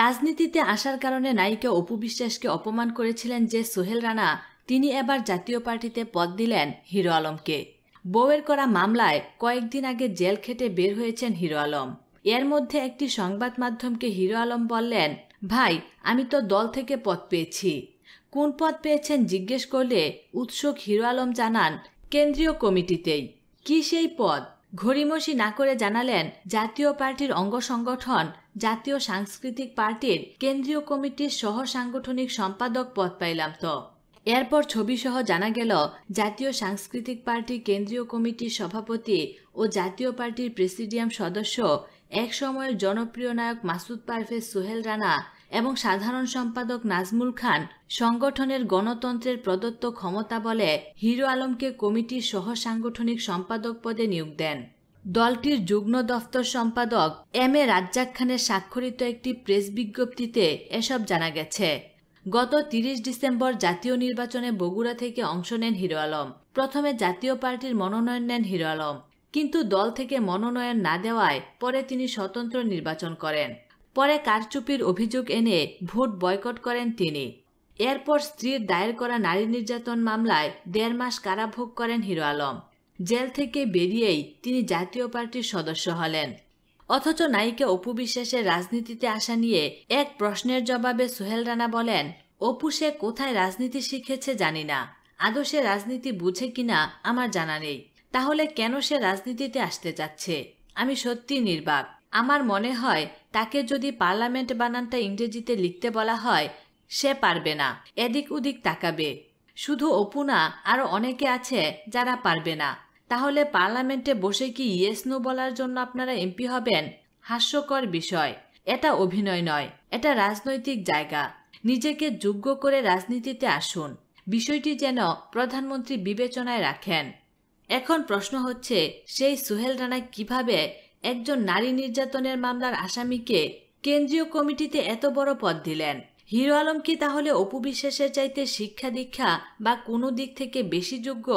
রাজনীতিতে আসার কারণে নায়িকা অপু বিশ্বাসকে অপমান করেছিলেন যে সোহেল রানা তিনি এবার জাতীয় পার্টিতে পদ দিলেন হিরো আলমকে বউয়ের করা মামলায় কয়েকদিন আগে জেল খেটে বের হয়েছেন হিরো আলম এর মধ্যে একটি সংবাদ মাধ্যমকে হিরো আলম বললেন ভাই আমি তো দল থেকে পদ পেয়েছি কোন পদ পেয়েছেন জিজ্ঞেস করলে উৎসুক হিরো আলম জানান কেন্দ্রীয় কমিটিতেই কি সেই পদ ঘড়িমসি না করে জানালেন জাতীয় পার্টির অঙ্গ সংগঠন জাতীয় সাংস্কৃতিক পার্টির কেন্দ্রীয় কমিটির সহ সাংগঠনিক সম্পাদক পদ পাইলাম তো এরপর ছবিসহ জানা গেল জাতীয় সাংস্কৃতিক পার্টি কেন্দ্রীয় কমিটির সভাপতি ও জাতীয় পার্টির প্রেসিডিয়াম সদস্য এক সময়ের জনপ্রিয় নায়ক মাসুদ পারভেজ সোহেল রানা এবং সাধারণ সম্পাদক নাজমুল খান সংগঠনের গণতন্ত্রের প্রদত্ত ক্ষমতা বলে হিরো আলমকে কমিটির সহ সাংগঠনিক সম্পাদক পদে নিয়োগ দেন দলটির যুগ্ম দফতর সম্পাদক এম এ রাজ্জাক খানের স্বাক্ষরিত একটি প্রেস বিজ্ঞপ্তিতে এসব জানা গেছে গত তিরিশ ডিসেম্বর জাতীয় নির্বাচনে বগুড়া থেকে অংশ নেন হিরো আলম প্রথমে জাতীয় পার্টির মনোনয়ন নেন হিরো আলম কিন্তু দল থেকে মনোনয়ন না দেওয়ায় পরে তিনি স্বতন্ত্র নির্বাচন করেন পরে কারচুপির অভিযোগ এনে ভোট বয়কট করেন তিনি এরপর স্ত্রীর দায়ের করা নারী নির্যাতন মামলায় দেড় মাস কারাভোগ করেন হিরো আলম জেল থেকে বেরিয়েই তিনি জাতীয় পার্টির সদস্য হলেন অথচ নায়িকা অপু বিশ্বাসের রাজনীতিতে আসা নিয়ে এক প্রশ্নের জবাবে সোহেল রানা বলেন অপু সে কোথায় রাজনীতি শিখেছে জানি না আদৌ সে রাজনীতি বুঝে কিনা আমার জানা নেই তাহলে কেন সে রাজনীতিতে আসতে চাচ্ছে আমি সত্যি নির্বাক আমার মনে হয় তাকে যদি পার্লামেন্ট বানানটা ইংরেজিতে লিখতে বলা হয় সে পারবে না এদিক ওদিক তাকাবে শুধু অপু না আরও অনেকে আছে যারা পারবে না তাহলে পার্লামেন্টে বসে কি ইয়েস নো বলার জন্য আপনারা এমপি হবেন হাস্যকর বিষয় এটা অভিনয় নয় এটা রাজনৈতিক জায়গা নিজেকে যোগ্য করে রাজনীতিতে আসুন বিষয়টি যেন প্রধানমন্ত্রী বিবেচনায় রাখেন এখন প্রশ্ন হচ্ছে সেই সুহেল রানা কিভাবে একজন নারী নির্যাতনের মামলার আসামিকে কেন্দ্রীয় কমিটিতে এত বড় পদ দিলেন হিরো আলম কি তাহলে অপু বিশ্বাসের চাইতে শিক্ষা দীক্ষা বা কোনো দিক থেকে বেশি যোগ্য